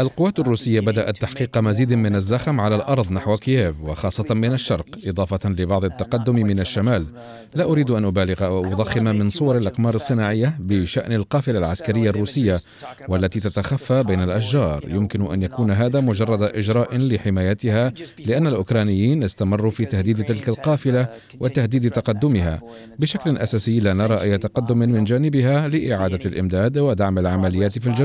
القوات uh, الروسية بدأت تحقيق مزيد من الزخم على الأرض نحو كييف وخاصة من الشرق إضافة لبعض التقدم uh, من الشمال لا أريد أن أبالغ أو أضخم من صور الأقمار الصناعية بشأن القافلة العسكرية الروسية والتي تتخفى بين الأشجار يمكن أن يكون هذا مجرد إجراء لحمايتها لأن الأوكرانيين استمروا في تهديد تلك uh, القافلة وتهديد تقدمها بشكل أساسي لا نرى أي تقدم من جانبها لإعادة الإمداد ودعم العمليات في الجنوب